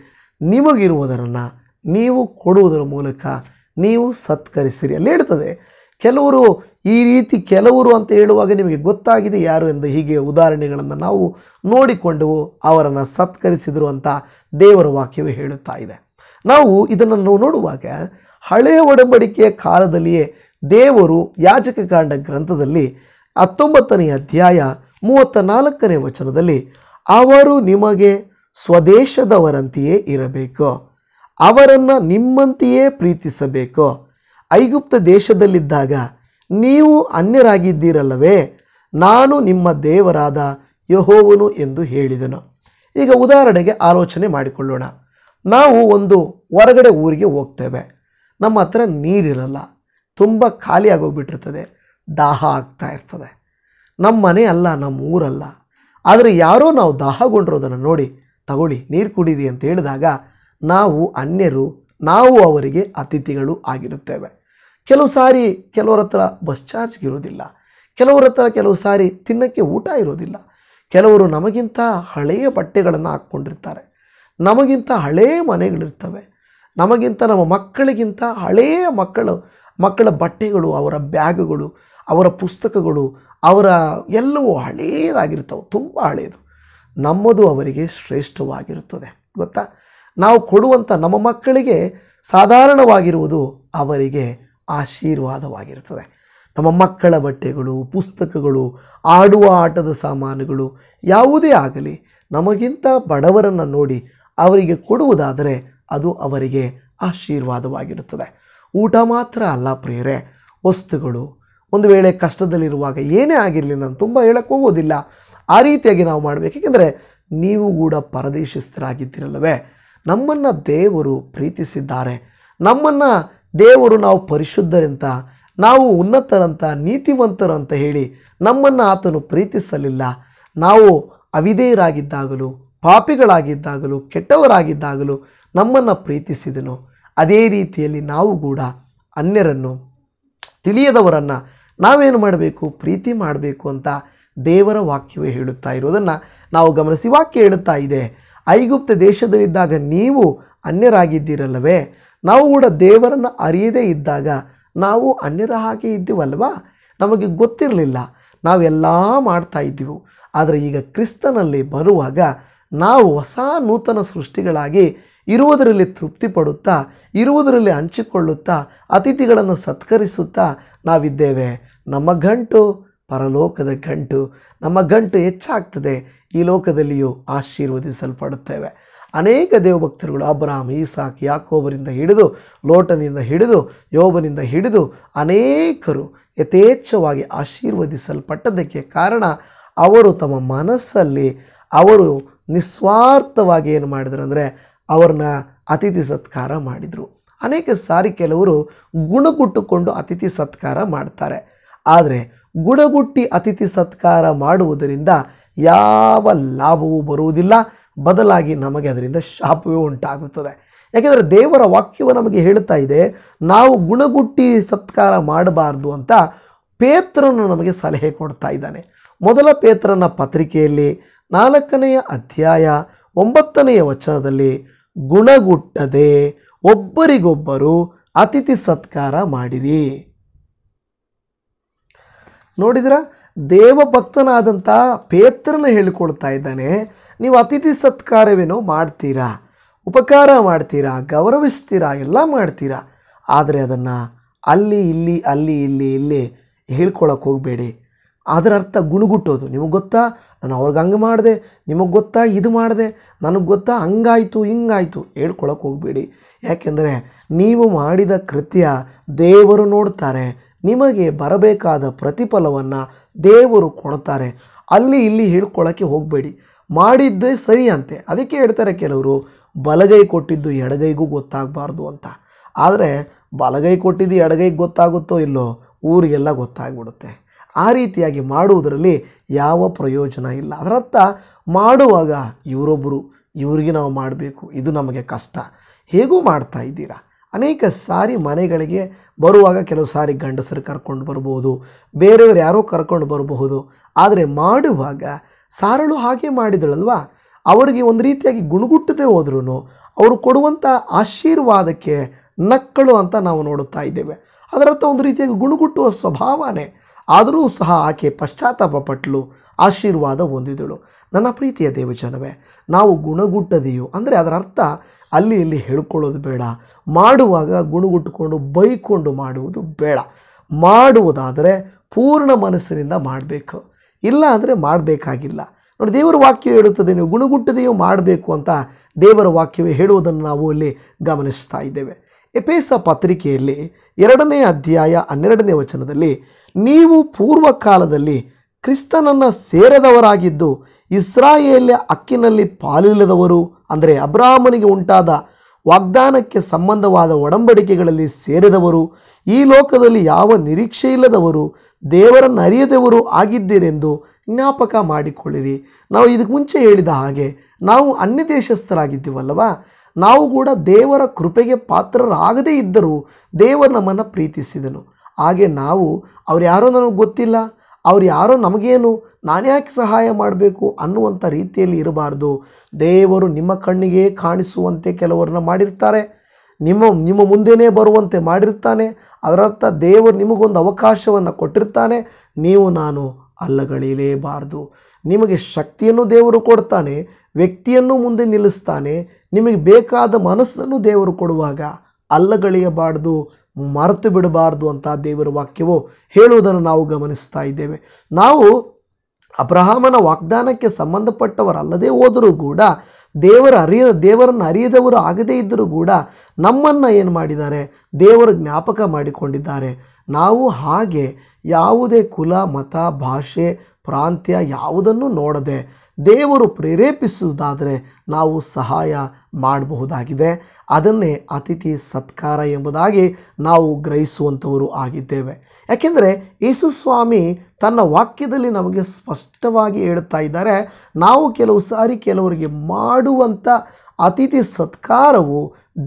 ನಿಮಗಿರುವುದರನ್ನು ನೀವು ಕೊಡುವುದರ ಮೂಲಕ ನೀವು ಸತ್ಕರಿಸಿರಿ ಅಲ್ಲಿ ಹೇಳ್ತದೆ ಕೆಲವರು ಈ ರೀತಿ ಕೆಲವರು ಅಂತ ಹೇಳುವಾಗ ನಿಮಗೆ ಗೊತ್ತಾಗಿದೆ ಯಾರು ಎಂದು ಹೀಗೆ ಉದಾಹರಣೆಗಳನ್ನು ನಾವು ನೋಡಿಕೊಂಡು ಅವರನ್ನು ಸತ್ಕರಿಸಿದರು ಅಂತ ದೇವರ ವಾಕ್ಯವೇ ಹೇಳುತ್ತಾ ಇದೆ ನಾವು ಇದನ್ನು ನೋಡುವಾಗ ಹಳೆಯ ಒಡಂಬಡಿಕೆಯ ಕಾಲದಲ್ಲಿಯೇ ದೇವರು ಯಾಜಕಕಾಂಡ ಗ್ರಂಥದಲ್ಲಿ ಹತ್ತೊಂಬತ್ತನೆಯ ಅಧ್ಯಾಯ ಮೂವತ್ತ ನಾಲ್ಕನೇ ವಚನದಲ್ಲಿ ಅವರು ನಿಮಗೆ ಸ್ವದೇಶದವರಂತೆಯೇ ಇರಬೇಕು ಅವರನ್ನು ನಿಮ್ಮಂತೆಯೇ ಪ್ರೀತಿಸಬೇಕು ಐಗುಪ್ತ ದೇಶದಲ್ಲಿದ್ದಾಗ ನೀವು ಅನ್ಯರಾಗಿದ್ದೀರಲ್ಲವೇ ನಾನು ನಿಮ್ಮ ದೇವರಾದ ಯಹೋವನು ಎಂದು ಹೇಳಿದನು ಈಗ ಉದಾಹರಣೆಗೆ ಆಲೋಚನೆ ಮಾಡಿಕೊಳ್ಳೋಣ ನಾವು ಒಂದು ಹೊರಗಡೆ ಊರಿಗೆ ಹೋಗ್ತೇವೆ ನಮ್ಮ ಹತ್ರ ನೀರಿರಲ್ಲ ತುಂಬ ಖಾಲಿಯಾಗೋಗ್ಬಿಟ್ಟಿರ್ತದೆ ದಾಹ ಆಗ್ತಾ ಇರ್ತದೆ ನಮ್ಮ ಮನೆ ಅಲ್ಲ ನಮ್ಮ ಊರಲ್ಲ ಆದರೆ ಯಾರೋ ನಾವು ದಾಹಗೊಂಡಿರೋದನ್ನು ನೋಡಿ ತಗೊಳ್ಳಿ ನೀರು ಕುಡೀರಿ ಅಂತ ಹೇಳಿದಾಗ ನಾವು ಅನ್ಯರು ನಾವು ಅವರಿಗೆ ಅತಿಥಿಗಳು ಆಗಿರುತ್ತೇವೆ ಕೆಲವು ಸಾರಿ ಕೆಲವರತ್ರ ಹತ್ರ ಬಸ್ ಚಾರ್ಜ್ಗೆ ಇರೋದಿಲ್ಲ ಕೆಲವರ ಹತ್ರ ಕೆಲವು ಸಾರಿ ತಿನ್ನಕ್ಕೆ ಊಟ ಇರೋದಿಲ್ಲ ಕೆಲವರು ನಮಗಿಂತ ಹಳೆಯ ಬಟ್ಟೆಗಳನ್ನು ಹಾಕ್ಕೊಂಡಿರ್ತಾರೆ ನಮಗಿಂತ ಹಳೆಯ ಮನೆಗಳಿರ್ತವೆ ನಮಗಿಂತ ನಮ್ಮ ಮಕ್ಕಳಿಗಿಂತ ಹಳೆಯ ಮಕ್ಕಳು ಮಕ್ಕಳ ಬಟ್ಟೆಗಳು ಅವರ ಬ್ಯಾಗುಗಳು ಅವರ ಪುಸ್ತಕಗಳು ಅವರ ಎಲ್ಲವೂ ಹಳೆಯದಾಗಿರ್ತವೆ ತುಂಬ ಹಳೆಯದು ನಮ್ಮದು ಅವರಿಗೆ ಶ್ರೇಷ್ಠವಾಗಿರುತ್ತದೆ ಗೊತ್ತಾ ನಾವು ಕೊಡುವಂಥ ನಮ್ಮ ಮಕ್ಕಳಿಗೆ ಸಾಧಾರಣವಾಗಿರುವುದು ಅವರಿಗೆ ಆಶೀರ್ವಾದವಾಗಿರುತ್ತದೆ ನಮ್ಮ ಮಕ್ಕಳ ಬಟ್ಟೆಗಳು ಪುಸ್ತಕಗಳು ಆಡುವ ಆಟದ ಸಾಮಾನುಗಳು ಯಾವುದೇ ಆಗಲಿ ನಮಗಿಂತ ಬಡವರನ್ನು ನೋಡಿ ಅವರಿಗೆ ಕೊಡುವುದಾದರೆ ಅದು ಅವರಿಗೆ ಆಶೀರ್ವಾದವಾಗಿರುತ್ತದೆ ಊಟ ಮಾತ್ರ ಅಲ್ಲ ಪ್ರಿಯರೇ ವಸ್ತುಗಳು ಒಂದು ವೇಳೆ ಕಷ್ಟದಲ್ಲಿರುವಾಗ ಏನೇ ಆಗಿರಲಿ ನಾನು ತುಂಬ ಹೇಳಕ್ಕೆ ಹೋಗೋದಿಲ್ಲ ಆ ರೀತಿಯಾಗಿ ನಾವು ಮಾಡಬೇಕು ಏಕೆಂದರೆ ನೀವು ಕೂಡ ಪರದೇಶಸ್ಥರಾಗಿದ್ದಿರಲ್ಲವೇ ನಮ್ಮನ್ನು ದೇವರು ಪ್ರೀತಿಸಿದ್ದಾರೆ ನಮ್ಮನ್ನು ದೇವರು ನಾವು ಪರಿಶುದ್ಧರಂತ ನಾವು ಉನ್ನತರಂತ ನೀತಿವಂತರಂತ ಹೇಳಿ ನಮ್ಮನ್ನು ಆತನು ಪ್ರೀತಿಸಲಿಲ್ಲ ನಾವು ಅವಿದೇಯರಾಗಿದ್ದಾಗಲೂ ಪಾಪಿಗಳಾಗಿದ್ದಾಗಲೂ ಕೆಟ್ಟವರಾಗಿದ್ದಾಗಲೂ ನಮ್ಮನ್ನು ಪ್ರೀತಿಸಿದನು ಅದೇ ರೀತಿಯಲ್ಲಿ ನಾವು ಕೂಡ ಅನ್ಯರನ್ನು ತಿಳಿಯದವರನ್ನು ನಾವೇನು ಮಾಡಬೇಕು ಪ್ರೀತಿ ಮಾಡಬೇಕು ಅಂತ ದೇವರ ವಾಕ್ಯವೇ ಹೇಳುತ್ತಾ ಇರೋದನ್ನು ನಾವು ಗಮನಿಸಿ ವಾಕ್ಯ ಹೇಳುತ್ತಾ ಇದೆ ಐಗುಪ್ತ ದೇಶದಲ್ಲಿದ್ದಾಗ ನೀವು ಅನ್ಯರಾಗಿದ್ದೀರಲ್ಲವೇ ನಾವು ಕೂಡ ದೇವರನ್ನು ಅರಿಯದೇ ಇದ್ದಾಗ ನಾವು ಅನ್ಯರ ಹಾಗೆ ಇದ್ದೀವಲ್ವಾ ನಮಗೆ ಗೊತ್ತಿರಲಿಲ್ಲ ನಾವೆಲ್ಲ ಮಾಡ್ತಾ ಇದ್ದೀವಿ ಆದರೆ ಈಗ ಕ್ರಿಸ್ತನಲ್ಲಿ ಬರುವಾಗ ನಾವು ಹೊಸ ನೂತನ ಸೃಷ್ಟಿಗಳಾಗಿ ಇರುವುದರಲ್ಲಿ ತೃಪ್ತಿ ಪಡುತ್ತಾ ಇರುವುದರಲ್ಲಿ ಹಂಚಿಕೊಳ್ಳುತ್ತಾ ಅತಿಥಿಗಳನ್ನು ಸತ್ಕರಿಸುತ್ತಾ ನಾವಿದ್ದೇವೆ ನಮ್ಮ ಗಂಟು ಪರಲೋಕದ ಗಂಟು ನಮ್ಮ ಗಂಟು ಹೆಚ್ಚಾಗ್ತದೆ ಈ ಲೋಕದಲ್ಲಿಯೂ ಆಶೀರ್ವದಿಸಲ್ಪಡುತ್ತೇವೆ ಅನೇಕ ದೇವಭಕ್ತರುಗಳು ಅಬ್ರಾಮ್ ಈಸಾಕ್ ಯಾಕೋಬರಿಂದ ಹಿಡಿದು ಲೋಟನಿಂದ ಹಿಡಿದು ಯೋಬನಿಂದ ಹಿಡಿದು ಅನೇಕರು ಯಥೇಚ್ಛವಾಗಿ ಆಶೀರ್ವದಿಸಲ್ಪಟ್ಟದಕ್ಕೆ ಕಾರಣ ಅವರು ತಮ್ಮ ಮನಸ್ಸಲ್ಲಿ ಅವರು ನಿಸ್ವಾರ್ಥವಾಗಿ ಏನು ಮಾಡಿದರು ಅಂದರೆ ಅವ್ರನ್ನ ಅತಿಥಿ ಸತ್ಕಾರ ಮಾಡಿದರು ಅನೇಕ ಸಾರಿ ಕೆಲವರು ಗುಣಗುಟ್ಟುಕೊಂಡು ಅತಿಥಿ ಸತ್ಕಾರ ಮಾಡ್ತಾರೆ ಆದರೆ ಗುಣಗುಟ್ಟಿ ಅತಿಥಿ ಸತ್ಕಾರ ಮಾಡುವುದರಿಂದ ಯಾವ ಲಾಭವೂ ಬರುವುದಿಲ್ಲ ಬದಲಾಗಿ ನಮಗೆ ಅದರಿಂದ ಶಾಪವೇ ಉಂಟಾಗುತ್ತದೆ ಯಾಕೆಂದರೆ ದೇವರ ವಾಕ್ಯವು ನಮಗೆ ಹೇಳ್ತಾ ಇದೆ ನಾವು ಗುಣಗುಟ್ಟಿ ಸತ್ಕಾರ ಮಾಡಬಾರ್ದು ಅಂತ ಪೇತ್ರನು ನಮಗೆ ಸಲಹೆ ಕೊಡ್ತಾ ಇದ್ದಾನೆ ಮೊದಲ ಪೇತ್ರನ ಪತ್ರಿಕೆಯಲ್ಲಿ ನಾಲ್ಕನೆಯ ಅಧ್ಯಾಯ ಒಂಬತ್ತನೆಯ ವಚನದಲ್ಲಿ ಗುಣಗುಟ್ಟದೆ ಒಬ್ಬರಿಗೊಬ್ಬರು ಅತಿಥಿ ಸತ್ಕಾರ ಮಾಡಿರಿ ನೋಡಿದ್ರ ದೇವಭಕ್ತನಾದಂಥ ಪೇತ್ರನ ಹೇಳಿಕೊಡ್ತಾ ಇದ್ದಾನೆ ನೀವು ಅತಿಥಿ ಸತ್ಕಾರವೇನೋ ಮಾಡ್ತೀರಾ ಉಪಕಾರ ಮಾಡ್ತೀರಾ ಗೌರವಿಸ್ತೀರಾ ಎಲ್ಲ ಮಾಡ್ತೀರಾ ಆದರೆ ಅದನ್ನು ಅಲ್ಲಿ ಇಲ್ಲಿ ಅಲ್ಲಿ ಇಲ್ಲಿ ಇಲ್ಲಿ ಹೇಳ್ಕೊಳಕ್ಕೆ ಹೋಗಬೇಡಿ ಅದರ ಅರ್ಥ ಗುಣಗುಟ್ಟೋದು ನಿಮಗೆ ಗೊತ್ತಾ ನಾನು ಅವ್ರಿಗೆ ಹಂಗೆ ಮಾಡಿದೆ ನಿಮಗೆ ಗೊತ್ತಾ ಇದು ಮಾಡಿದೆ ನನಗೆ ಗೊತ್ತಾ ಹಂಗಾಯಿತು ಹಿಂಗಾಯಿತು ಹೇಳ್ಕೊಳಕ್ಕೆ ಹೋಗಬೇಡಿ ಯಾಕೆಂದರೆ ನೀವು ಮಾಡಿದ ಕೃತ್ಯ ದೇವರು ನೋಡ್ತಾರೆ ನಿಮಗೆ ಬರಬೇಕಾದ ಪ್ರತಿಫಲವನ್ನು ದೇವರು ಕೊಡ್ತಾರೆ ಅಲ್ಲಿ ಇಲ್ಲಿ ಹೇಳ್ಕೊಳ್ಳೋಕ್ಕೆ ಹೋಗಬೇಡಿ ಮಾಡಿದ್ದೇ ಸರಿ ಅಂತೆ ಅದಕ್ಕೆ ಹೇಳ್ತಾರೆ ಕೆಲವರು ಬಲಗೈ ಕೊಟ್ಟಿದ್ದು ಎಡಗೈಗೂ ಗೊತ್ತಾಗಬಾರ್ದು ಅಂತ ಆದರೆ ಬಲಗೈ ಕೊಟ್ಟಿದ್ದು ಎಡಗೈಗೆ ಗೊತ್ತಾಗುತ್ತೋ ಇಲ್ಲೋ ಊರಿಗೆಲ್ಲ ಗೊತ್ತಾಗ್ಬಿಡುತ್ತೆ ಆ ರೀತಿಯಾಗಿ ಮಾಡುವುದರಲ್ಲಿ ಯಾವ ಪ್ರಯೋಜನ ಇಲ್ಲ ಅದರರ್ಥ ಮಾಡುವಾಗ ಇವರೊಬ್ಬರು ಇವರಿಗೆ ನಾವು ಮಾಡಬೇಕು ಇದು ನಮಗೆ ಕಷ್ಟ ಹೇಗೂ ಮಾಡ್ತಾ ಇದ್ದೀರಾ ಅನೇಕ ಸಾರಿ ಮನೆಗಳಿಗೆ ಬರುವಾಗ ಕೆಲವು ಸಾರಿ ಗಂಡಸರು ಕರ್ಕೊಂಡು ಬರಬಹುದು ಬೇರೆಯವರು ಯಾರೋ ಕರ್ಕೊಂಡು ಬರಬಹುದು ಆದರೆ ಮಾಡುವಾಗ ಸಾರಳು ಹಾಗೆ ಮಾಡಿದಳಲ್ವಾ ಅವರಿಗೆ ಒಂದು ರೀತಿಯಾಗಿ ಗುಣಗುಟ್ಟದೆ ಹೋದ್ರೂ ಅವರು ಕೊಡುವಂಥ ಆಶೀರ್ವಾದಕ್ಕೆ ನಕ್ಕಳು ಅಂತ ನಾವು ನೋಡುತ್ತಾ ಇದ್ದೇವೆ ಅದರರ್ಥ ಒಂದು ರೀತಿಯಾಗಿ ಗುಣಗುಟ್ಟುವ ಸ್ವಭಾವನೇ ಆದರೂ ಸಹ ಆಕೆ ಪಶ್ಚಾತ್ತಾಪ ಪಟ್ಟಲು ಆಶೀರ್ವಾದ ಹೊಂದಿದಳು ನನ್ನ ಪ್ರೀತಿಯ ದೇವಜನವೇ ನಾವು ಗುಣಗುಟ್ಟದೆಯೋ ಅಂದರೆ ಅದರ ಅರ್ಥ ಅಲ್ಲಿ ಇಲ್ಲಿ ಹೇಳ್ಕೊಳ್ಳೋದು ಬೇಡ ಮಾಡುವಾಗ ಗುಣಗುಟ್ಟುಕೊಂಡು ಬೈಕೊಂಡು ಮಾಡುವುದು ಬೇಡ ಮಾಡುವುದಾದರೆ ಪೂರ್ಣ ಮನಸ್ಸಿನಿಂದ ಮಾಡಬೇಕು ಇಲ್ಲ ಅಂದರೆ ಮಾಡಬೇಕಾಗಿಲ್ಲ ನೋಡಿ ದೇವರ ವಾಕ್ಯ ಹೇಳುತ್ತದೆ ನೀವು ಗುಣಗುಟ್ಟದೆಯೋ ಮಾಡಬೇಕು ಅಂತ ದೇವರ ವಾಕ್ಯವೇ ಹೇಳುವುದನ್ನು ನಾವು ಇಲ್ಲಿ ಗಮನಿಸ್ತಾ ಇದ್ದೇವೆ ಎಪೇಸ ಪತ್ರಿಕೆಯಲ್ಲಿ ಎರಡನೇ ಅಧ್ಯಾಯ ಹನ್ನೆರಡನೇ ವಚನದಲ್ಲಿ ನೀವು ಪೂರ್ವಕಾಲದಲ್ಲಿ ಕ್ರಿಸ್ತನನ್ನು ಸೇರದವರಾಗಿದ್ದು ಇಸ್ರಾಯೇಲ್ಯ ಅಕ್ಕಿನಲ್ಲಿ ಪಾಲಿಲ್ಲದವರು ಅಂದರೆ ಅಬ್ರಾಹ್ಮನಿಗೆ ಉಂಟಾದ ವಾಗ್ದಾನಕ್ಕೆ ಸಂಬಂಧವಾದ ಒಡಂಬಡಿಕೆಗಳಲ್ಲಿ ಸೇರಿದವರು ಈ ಲೋಕದಲ್ಲಿ ಯಾವ ನಿರೀಕ್ಷೆ ಇಲ್ಲದವರು ದೇವರನ್ನು ಅರಿಯದವರು ಆಗಿದ್ದೀರೆಂದು ಜ್ಞಾಪಕ ಮಾಡಿಕೊಳ್ಳಿರಿ ನಾವು ಇದಕ್ಕೆ ಮುಂಚೆ ಹೇಳಿದ ಹಾಗೆ ನಾವು ಅನ್ಯ ದೇಶಸ್ಥರಾಗಿದ್ದೀವಲ್ಲವಾ ನಾವು ಕೂಡ ದೇವರ ಕೃಪೆಗೆ ಪಾತ್ರರಾಗದೇ ಇದ್ದರೂ ದೇವರು ನಮ್ಮನ್ನು ಪ್ರೀತಿಸಿದನು ಹಾಗೆ ನಾವು ಅವ್ರು ಯಾರೋ ನನಗೆ ಗೊತ್ತಿಲ್ಲ ಅವ್ರು ಯಾರೋ ನಮಗೇನು ನಾನು ಯಾಕೆ ಸಹಾಯ ಮಾಡಬೇಕು ಅನ್ನುವಂಥ ರೀತಿಯಲ್ಲಿ ಇರಬಾರ್ದು ದೇವರು ನಿಮ್ಮ ಕಣ್ಣಿಗೆ ಕಾಣಿಸುವಂತೆ ಕೆಲವರನ್ನ ಮಾಡಿರ್ತಾರೆ ನಿಮ್ಮ ನಿಮ್ಮ ಮುಂದೆನೇ ಬರುವಂತೆ ಮಾಡಿರ್ತಾನೆ ಅದರರ್ಥ ದೇವರು ನಿಮಗೊಂದು ಅವಕಾಶವನ್ನು ಕೊಟ್ಟಿರ್ತಾನೆ ನೀವು ನಾನು ಅಲ್ಲಗಳೆಯಲೇಬಾರ್ದು ನಿಮಗೆ ಶಕ್ತಿಯನ್ನು ದೇವರು ಕೊಡ್ತಾನೆ ವ್ಯಕ್ತಿಯನ್ನು ಮುಂದೆ ನಿಲ್ಲಿಸ್ತಾನೆ ನಿಮಗೆ ಬೇಕಾದ ಮನಸ್ಸನ್ನು ದೇವರು ಕೊಡುವಾಗ ಅಲ್ಲಗಳೆಯಬಾರ್ದು ಮರೆತು ಬಿಡಬಾರ್ದು ಅಂತ ದೇವರ ವಾಕ್ಯವು ಹೇಳುವುದನ್ನು ನಾವು ಗಮನಿಸ್ತಾ ಇದ್ದೇವೆ ನಾವು ಅಬ್ರಹಾಮನ ವಾಗ್ದಾನಕ್ಕೆ ಸಂಬಂಧಪಟ್ಟವರಲ್ಲದೆ ಹೋದರೂ ಕೂಡ ದೇವರ ಅರಿಯ ದೇವರನ್ನು ಅರಿಯದವರು ಆಗದೇ ಇದ್ದರೂ ಕೂಡ ನಮ್ಮನ್ನು ಏನು ಮಾಡಿದ್ದಾರೆ ದೇವರು ಜ್ಞಾಪಕ ಮಾಡಿಕೊಂಡಿದ್ದಾರೆ ನಾವು ಹಾಗೆ ಯಾವುದೇ ಕುಲ ಮತ ಭಾಷೆ ಪ್ರಾಂತ್ಯ ಯಾವುದನ್ನು ನೋಡದೆ ದೇವರು ಪ್ರೇರೇಪಿಸುವುದಾದರೆ ನಾವು ಸಹಾಯ ಮಾಡಬಹುದಾಗಿದೆ ಅದನ್ನೇ ಅತಿಥಿ ಸತ್ಕಾರ ಎಂಬುದಾಗಿ ನಾವು ಗ್ರಹಿಸುವಂಥವರು ಆಗಿದ್ದೇವೆ ಯಾಕೆಂದರೆ ಯೇಸುಸ್ವಾಮಿ ತನ್ನ ವಾಕ್ಯದಲ್ಲಿ ನಮಗೆ ಸ್ಪಷ್ಟವಾಗಿ ಹೇಳ್ತಾ ಇದ್ದಾರೆ ನಾವು ಕೆಲವು ಸಾರಿ ಕೆಲವರಿಗೆ ಮಾಡುವಂಥ ಅತಿಥಿ ಸತ್ಕಾರವು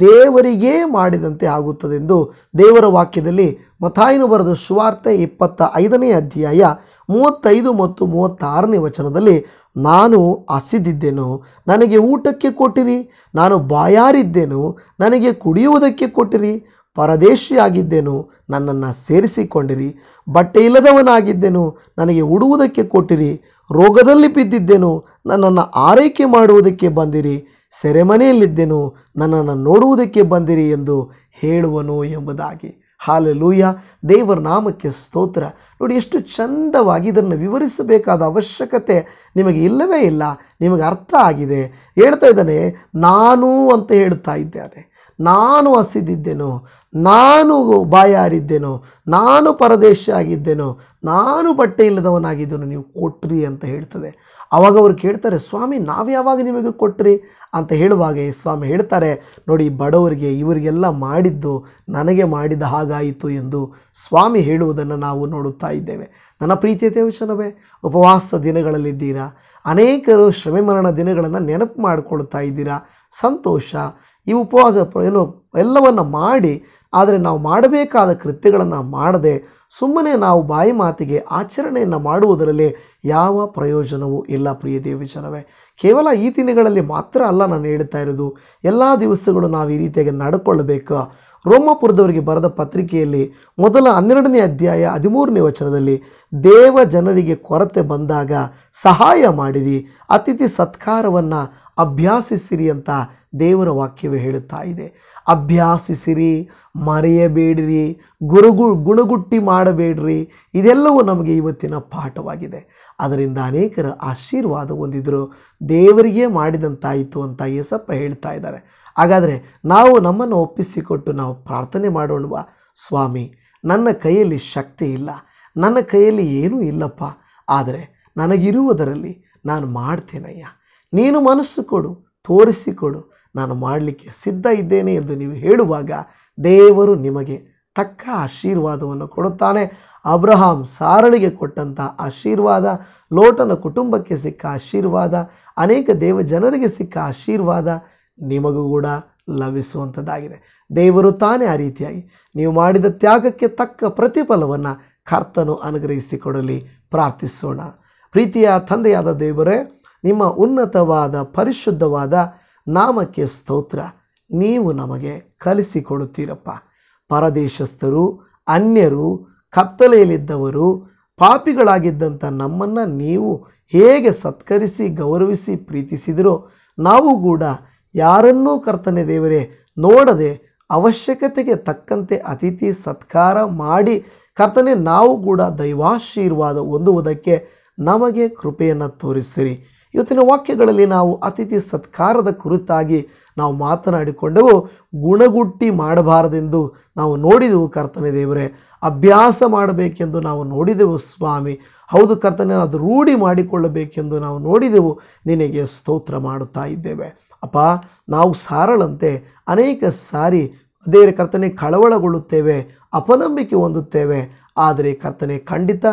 ದೇವರಿಗೆ ಮಾಡಿದಂತೆ ಆಗುತ್ತದೆಂದು ದೇವರ ವಾಕ್ಯದಲ್ಲಿ ಮಥಾಯಿನು ಬರೆದ ಸುವಾರ್ತೆ ಇಪ್ಪತ್ತ ಐದನೇ ಅಧ್ಯಾಯ ಮೂವತ್ತೈದು ಮತ್ತು ಮೂವತ್ತಾರನೇ ವಚನದಲ್ಲಿ ನಾನು ಹಸಿದಿದ್ದೆನು ನನಗೆ ಊಟಕ್ಕೆ ಕೊಟ್ಟಿರಿ ನಾನು ಬಾಯಾರಿದ್ದೆನು ನನಗೆ ಕುಡಿಯುವುದಕ್ಕೆ ಕೊಟ್ಟಿರಿ ಪರದೇಶಿಯಾಗಿದ್ದೆನು ನನ್ನನ್ನು ಸೇರಿಸಿಕೊಂಡಿರಿ ಬಟ್ಟೆ ಇಲ್ಲದವನಾಗಿದ್ದೇನು ನನಗೆ ಉಡುವುದಕ್ಕೆ ಕೊಟ್ಟಿರಿ ರೋಗದಲ್ಲಿ ಬಿದ್ದಿದ್ದೇನು ನನ್ನನ್ನು ಆರೈಕೆ ಮಾಡುವುದಕ್ಕೆ ಬಂದಿರಿ ಸೆರೆಮನೆಯಲ್ಲಿದ್ದೇನು ನನ್ನನ್ನು ನೋಡುವುದಕ್ಕೆ ಬಂದಿರಿ ಎಂದು ಹೇಳುವನು ಎಂಬುದಾಗಿ ಹಾಲೆಲೂಯ ದೇವರ ನಾಮಕ್ಕೆ ಸ್ತೋತ್ರ ನೋಡಿ ಎಷ್ಟು ಚಂದವಾಗಿ ಇದನ್ನು ವಿವರಿಸಬೇಕಾದ ಅವಶ್ಯಕತೆ ನಿಮಗೆ ಇಲ್ಲವೇ ಇಲ್ಲ ನಿಮಗೆ ಅರ್ಥ ಆಗಿದೆ ಹೇಳ್ತಾ ಇದ್ದಾನೆ ನಾನು ಅಂತ ಹೇಳ್ತಾ ಇದ್ದಾನೆ ನಾನು ಹಸಿದಿದ್ದೇನೋ ನಾನು ಬಾಯಾರಿದ್ದೇನೋ ನಾನು ಪರದೇಶ ಆಗಿದ್ದೇನೋ ನಾನು ಬಟ್ಟೆ ಇಲ್ಲದವನಾಗಿದ್ದನು ನೀವು ಕೊಟ್ರಿ ಅಂತ ಹೇಳ್ತದೆ ಆವಾಗ ಅವರು ಕೇಳ್ತಾರೆ ಸ್ವಾಮಿ ನಾವು ಯಾವಾಗ ನಿಮಗೆ ಕೊಟ್ರಿ ಅಂತ ಹೇಳುವಾಗ ಸ್ವಾಮಿ ಹೇಳ್ತಾರೆ ನೋಡಿ ಬಡವರಿಗೆ ಇವರಿಗೆಲ್ಲ ಮಾಡಿದ್ದು ನನಗೆ ಮಾಡಿದ ಹಾಗಾಯಿತು ಎಂದು ಸ್ವಾಮಿ ಹೇಳುವುದನ್ನು ನಾವು ನೋಡುತ್ತಾ ಇದ್ದೇವೆ ನನ್ನ ಪ್ರೀತಿಯ ದೇವಶನವೇ ಉಪವಾಸ ದಿನಗಳಲ್ಲಿದ್ದೀರಾ ಅನೇಕರು ಶ್ರಮೆ ಮರಣ ದಿನಗಳನ್ನು ನೆನಪು ಮಾಡಿಕೊಳ್ತಾ ಇದ್ದೀರಾ ಸಂತೋಷ ಈ ಉಪವಾಸ ಏನು ಎಲ್ಲವನ್ನು ಮಾಡಿ ಆದರೆ ನಾವು ಮಾಡಬೇಕಾದ ಕೃತ್ಯಗಳನ್ನು ಮಾಡದೆ ಸುಮ್ಮನೆ ನಾವು ಬಾಯಿ ಮಾತಿಗೆ ಆಚರಣೆಯನ್ನು ಮಾಡುವುದರಲ್ಲಿ ಯಾವ ಪ್ರಯೋಜನವೂ ಇಲ್ಲ ಪ್ರಿಯ ದೇವಿ ಜನವೇ ಕೇವಲ ಈ ದಿನಗಳಲ್ಲಿ ಮಾತ್ರ ಅಲ್ಲ ನಾನು ಹೇಳ್ತಾ ಇರೋದು ಎಲ್ಲ ದಿವಸಗಳು ನಾವು ಈ ರೀತಿಯಾಗಿ ನಡ್ಕೊಳ್ಬೇಕು ರೋಮಪುರದವರಿಗೆ ಬರೆದ ಪತ್ರಿಕೆಯಲ್ಲಿ ಮೊದಲ ಹನ್ನೆರಡನೇ ಅಧ್ಯಾಯ ಹದಿಮೂರನೇ ವಚನದಲ್ಲಿ ದೇವ ಜನರಿಗೆ ಕೊರತೆ ಬಂದಾಗ ಸಹಾಯ ಮಾಡಿದಿ ಅತಿಥಿ ಸತ್ಕಾರವನ್ನು ಅಭ್ಯಾಸಿಸಿರಿ ಅಂತ ದೇವರ ವಾಕ್ಯವೇ ಹೇಳುತ್ತಾ ಇದೆ ಅಭ್ಯಾಸಿಸಿರಿ ಮರೆಯಬೇಡ್ರಿ ಗುರುಗು ಗುಣಗುಟ್ಟಿ ಮಾಡಬೇಡ್ರಿ ಇದೆಲ್ಲವೂ ನಮಗೆ ಇವತ್ತಿನ ಪಾಠವಾಗಿದೆ ಅದರಿಂದ ಅನೇಕರ ಆಶೀರ್ವಾದ ಹೊಂದಿದ್ರು ದೇವರಿಗೆ ಮಾಡಿದಂತಾಯಿತು ಅಂತ ಯೇಸಪ್ಪ ಹೇಳ್ತಾ ಇದ್ದಾರೆ ಹಾಗಾದರೆ ನಾವು ನಮ್ಮನ್ನು ಒಪ್ಪಿಸಿಕೊಟ್ಟು ನಾವು ಪ್ರಾರ್ಥನೆ ಮಾಡೋಣ ಸ್ವಾಮಿ ನನ್ನ ಕೈಯಲ್ಲಿ ಶಕ್ತಿ ಇಲ್ಲ ನನ್ನ ಕೈಯಲ್ಲಿ ಏನೂ ಇಲ್ಲಪ್ಪ ಆದರೆ ನನಗಿರುವುದರಲ್ಲಿ ನಾನು ಮಾಡ್ತೇನಯ್ಯ ನೀನು ಮನಸ್ಸು ಕೊಡು ತೋರಿಸಿಕೊಡು ನಾನು ಮಾಡಲಿಕ್ಕೆ ಸಿದ್ಧ ಇದ್ದೇನೆ ಎಂದು ನೀವು ಹೇಳುವಾಗ ದೇವರು ನಿಮಗೆ ತಕ್ಕ ಆಶೀರ್ವಾದವನ್ನು ಕೊಡುತ್ತಾನೆ ಅಬ್ರಹಾಂ ಸಾರಳಿಗೆ ಕೊಟ್ಟಂಥ ಆಶೀರ್ವಾದ ಲೋಟನ ಕುಟುಂಬಕ್ಕೆ ಸಿಕ್ಕ ಆಶೀರ್ವಾದ ಅನೇಕ ದೇವ ಜನರಿಗೆ ಸಿಕ್ಕ ಆಶೀರ್ವಾದ ನಿಮಗೂ ಕೂಡ ಲಭಿಸುವಂಥದ್ದಾಗಿದೆ ದೇವರು ತಾನೇ ಆ ರೀತಿಯಾಗಿ ನೀವು ಮಾಡಿದ ತ್ಯಾಗಕ್ಕೆ ತಕ್ಕ ಪ್ರತಿಫಲವನ್ನು ಕರ್ತನು ಅನುಗ್ರಹಿಸಿಕೊಡಲಿ ಪ್ರಾರ್ಥಿಸೋಣ ಪ್ರೀತಿಯ ತಂದೆಯಾದ ದೇವರೇ ನಿಮ್ಮ ಉನ್ನತವಾದ ಪರಿಶುದ್ಧವಾದ ನಾಮಕ್ಕೆ ಸ್ತೋತ್ರ ನೀವು ನಮಗೆ ಕಲಿಸಿಕೊಡುತ್ತೀರಪ್ಪ ಪರದೇಶಸ್ಥರು ಅನ್ಯರು ಕತ್ತಲೆಯಲ್ಲಿದ್ದವರು ಪಾಪಿಗಳಾಗಿದ್ದಂಥ ನಮ್ಮನ್ನು ನೀವು ಹೇಗೆ ಸತ್ಕರಿಸಿ ಗೌರವಿಸಿ ಪ್ರೀತಿಸಿದರೋ ನಾವು ಕೂಡ ಯಾರನ್ನೂ ಕರ್ತನೆ ದೇವರೇ ನೋಡದೆ ಅವಶ್ಯಕತೆಗೆ ತಕ್ಕಂತೆ ಅತಿಥಿ ಸತ್ಕಾರ ಮಾಡಿ ಕರ್ತನೆ ನಾವು ಕೂಡ ದೈವಾಶೀರ್ವಾದ ಹೊಂದುವುದಕ್ಕೆ ನಮಗೆ ಕೃಪೆಯನ್ನು ತೋರಿಸಿರಿ ಇವತ್ತಿನ ವಾಕ್ಯಗಳಲ್ಲಿ ನಾವು ಅತಿಥಿ ಸತ್ಕಾರದ ಕುರಿತಾಗಿ ನಾವು ಮಾತನಾಡಿಕೊಂಡೆವು ಗುಣಗುಟ್ಟಿ ಮಾಡಬಾರದೆಂದು ನಾವು ನೋಡಿದೆವು ಕರ್ತನೆ ದೇವರೇ ಅಭ್ಯಾಸ ಮಾಡಬೇಕೆಂದು ನಾವು ನೋಡಿದೆವು ಸ್ವಾಮಿ ಹೌದು ಕರ್ತನೆ ಅದು ರೂಢಿ ಮಾಡಿಕೊಳ್ಳಬೇಕೆಂದು ನಾವು ನೋಡಿದೆವು ನಿನಗೆ ಸ್ತೋತ್ರ ಮಾಡುತ್ತಾ ಇದ್ದೇವೆ ಅಪ್ಪ ನಾವು ಸಾರಳಂತೆ ಅನೇಕ ಸಾರಿ ದೇವರ ಕರ್ತನೆ ಕಳವಳಗೊಳ್ಳುತ್ತೇವೆ ಅಪನಂಬಿಕೆ ಹೊಂದುತ್ತೇವೆ ಆದರೆ ಕರ್ತನೆ ಖಂಡಿತ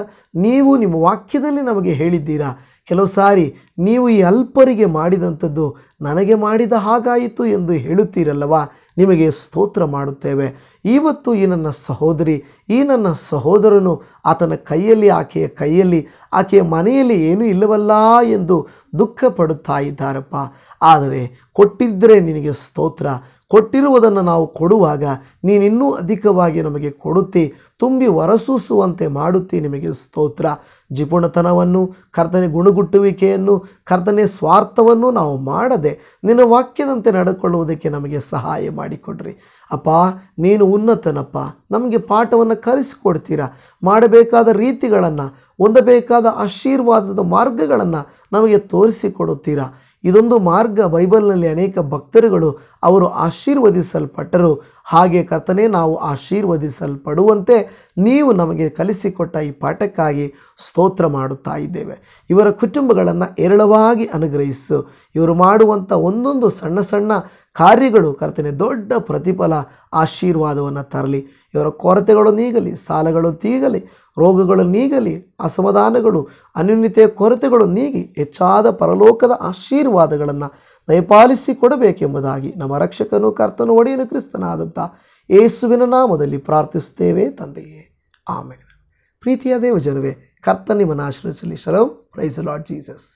ನೀವು ನಿಮ್ಮ ವಾಕ್ಯದಲ್ಲಿ ನಮಗೆ ಹೇಳಿದ್ದೀರಾ ಕೆಲವು ಸಾರಿ ನೀವು ಈ ಅಲ್ಪರಿಗೆ ಮಾಡಿದಂಥದ್ದು ನನಗೆ ಮಾಡಿದ ಹಾಗಾಯಿತು ಎಂದು ಹೇಳುತ್ತೀರಲ್ಲವಾ ನಿಮಗೆ ಸ್ತೋತ್ರ ಮಾಡುತ್ತೇವೆ ಇವತ್ತು ಈ ನನ್ನ ಸಹೋದರಿ ಈ ನನ್ನ ಸಹೋದರನು ಆತನ ಕೈಯಲ್ಲಿ ಆಕೆಯ ಕೈಯಲ್ಲಿ ಆಕೆಯ ಮನೆಯಲ್ಲಿ ಏನೂ ಇಲ್ಲವಲ್ಲ ಎಂದು ದುಃಖ ಪಡುತ್ತಾ ಇದ್ದಾರಪ್ಪ ಆದರೆ ಕೊಟ್ಟಿದ್ದರೆ ನಿನಗೆ ಸ್ತೋತ್ರ ಕೊಟ್ಟಿರುವುದನ್ನು ನಾವು ಕೊಡುವಾಗ ನೀನಿನ್ನೂ ಅಧಿಕವಾಗಿ ನಮಗೆ ಕೊಡುತ್ತಿ ತುಂಬಿ ಹೊರಸೂಸುವಂತೆ ಮಾಡುತ್ತಿ ನಿಮಗೆ ಸ್ತೋತ್ರ ಜಿಪುಣತನವನ್ನು ಕರ್ತನೆ ಗುಣಗುಟ್ಟುವಿಕೆಯನ್ನು ಕರ್ತನೆ ಸ್ವಾರ್ಥವನ್ನು ನಾವು ಮಾಡದೆ ನಿನ್ನ ವಾಕ್ಯದಂತೆ ನಡೆದುಕೊಳ್ಳುವುದಕ್ಕೆ ನಮಗೆ ಸಹಾಯ ಮಾಡಿಕೊಡ್ರಿ ಅಪ್ಪ ನೀನು ಉನ್ನತನಪ್ಪ ನಮಗೆ ಪಾಠವನ್ನು ಕಲಿಸಿಕೊಡ್ತೀರಾ ಮಾಡಬೇಕಾದ ರೀತಿಗಳನ್ನು ಹೊಂದಬೇಕಾದ ಆಶೀರ್ವಾದದ ಮಾರ್ಗಗಳನ್ನು ನಮಗೆ ತೋರಿಸಿಕೊಡುತ್ತೀರಾ ಇದೊಂದು ಮಾರ್ಗ ಬೈಬಲ್ನಲ್ಲಿ ಅನೇಕ ಭಕ್ತರುಗಳು ಅವರು ಆಶೀರ್ವದಿಸಲ್ಪಟ್ಟರು ಹಾಗೆ ಕರ್ತನೇ ನಾವು ಆಶೀರ್ವದಿಸಲ್ಪಡುವಂತೆ ನೀವು ನಮಗೆ ಕಲಿಸಿಕೊಟ್ಟ ಈ ಪಾಠಕ್ಕಾಗಿ ಸ್ತೋತ್ರ ಮಾಡುತ್ತಾ ಇದ್ದೇವೆ ಇವರ ಕುಟುಂಬಗಳನ್ನು ಏರಳವಾಗಿ ಅನುಗ್ರಹಿಸು ಇವರು ಮಾಡುವಂಥ ಒಂದೊಂದು ಸಣ್ಣ ಸಣ್ಣ ಕಾರ್ಯಗಳು ಕರ್ತನೆ ದೊಡ್ಡ ಪ್ರತಿಫಲ ಆಶೀರ್ವಾದವನ್ನು ತರಲಿ ಇವರ ಕೊರತೆಗಳು ನೀಗಲಿ ಸಾಲಗಳು ತೀಗಲಿ ರೋಗಗಳು ನೀಗಲಿ ಅಸಮಾಧಾನಗಳು ಅನ್ಯೂನ್ಯತೆಯ ಕೊರತೆಗಳು ನೀಗಿ ಹೆಚ್ಚಾದ ಪರಲೋಕದ ಆಶೀರ್ವಾದಗಳನ್ನು ಕೊಡಬೇಕೆಂಬುದಾಗಿ ನಮ್ಮ ರಕ್ಷಕನು ಕರ್ತನು ಒಡೆಯನು ಕ್ರಿಸ್ತನಾದಂಥ ಯೇಸುವಿನ ನಾಮದಲ್ಲಿ ಪ್ರಾರ್ಥಿಸುತ್ತೇವೆ ತಂದೆಯೇ ಆಮೇಲೆ ಪ್ರೀತಿಯ ದೇವ ಜನವೇ ಕರ್ತನಿಮನ ಆಶ್ರಯಿಸಲಿ ಶಲೋ ಪ್ರೈಸ್ ಲಾರ್ಡ್ ಜೀಸಸ್